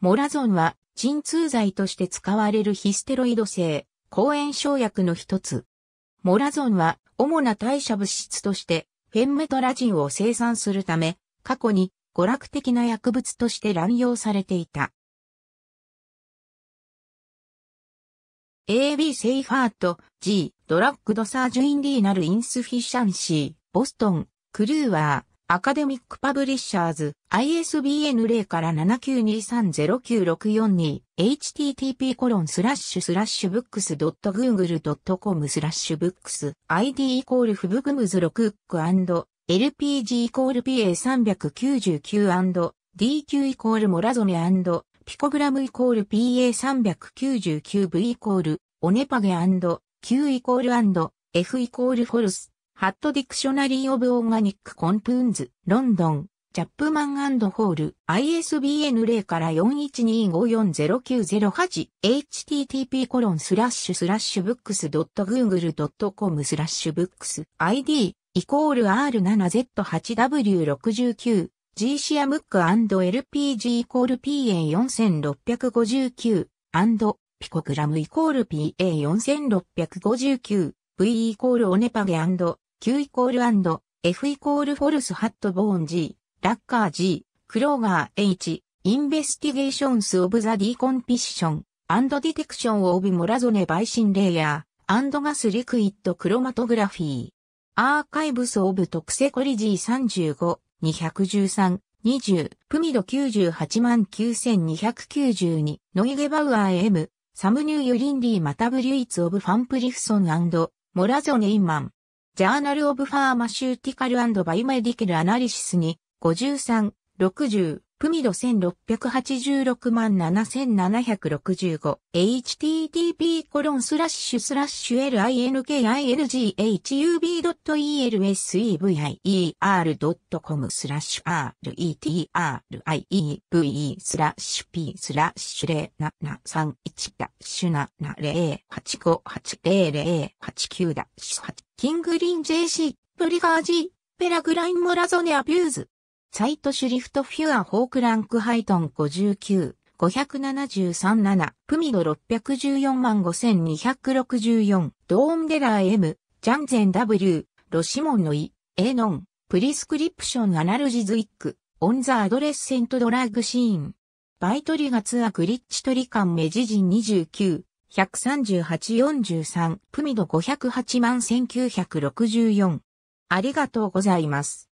モラゾンは鎮痛剤として使われるヒステロイド性抗炎症薬の一つ。モラゾンは主な代謝物質としてフェンメトラジンを生産するため、過去に娯楽的な薬物として乱用されていた。AB セイファート G ドラッグドサージュインディーナルインスフィシャンシーボストンクルーワーアカデミックパブリッシャーズ ISBN 0から79230964 http コロンスラッシュスラッシュブックスグーグルドットコムスラッシュブックス ID イコールフブグムズ6ック &LPG イコール PA399& DQ イコールモラゾネピコグラムイコール PA399V イコールオネパゲ &Q イコール &F イコールフォルスハットディクショナリー・オブ・オーガニック・コンプーンズ、ロンドン、チャップマンホール、ISBN 0から4 1 2 5 4 0 9 0 8 http コロンスラッシュスラッシュブックス .google.com スラッシュブックス ID イコール R7Z8W69、G シアムック &LPG イコール PA4659、ピコグラムイコール PA4659、V イコールオネパゲ Q イコール F イコールフォルスハットボーン G、ラッカー G、クローガー H、インベスティゲーションスオブザディコンピッション、アンドディテクションオブモラゾネバイシンレイヤー、アンドガスリクイッドクロマトグラフィー。アーカイブスオブトクセコリジー35、213、20、プミド98万9292、ノイゲバウアー M、サムニューユリンディマタブリュイツオブファンプリフソンモラゾネイマン。ジャーナルオブファーマシューティカルバイメディケルアナリシスに53、60、プミド1686万 7765http コロンスラッシュスラッシュ l i n k i l g h u b e l s e v i e r c o m スラッシュ retrieve スラッシュ p スラッシュ0731ダッシュ708580089ダッシュ8キングリン JC プリガージペラグラインモラゾネアビューズサイトシュリフトフュアホークランクハイトン59、573-7、プミド614万5264、ドーンデラー M、ジャンゼン W、ロシモンのイ、エノン、プリスクリプションアナルジズイック、オンザアドレッセントドラッグシーン。バイトリガツアグリッチトリカンメジジン29、138-43、プミド508万1964。ありがとうございます。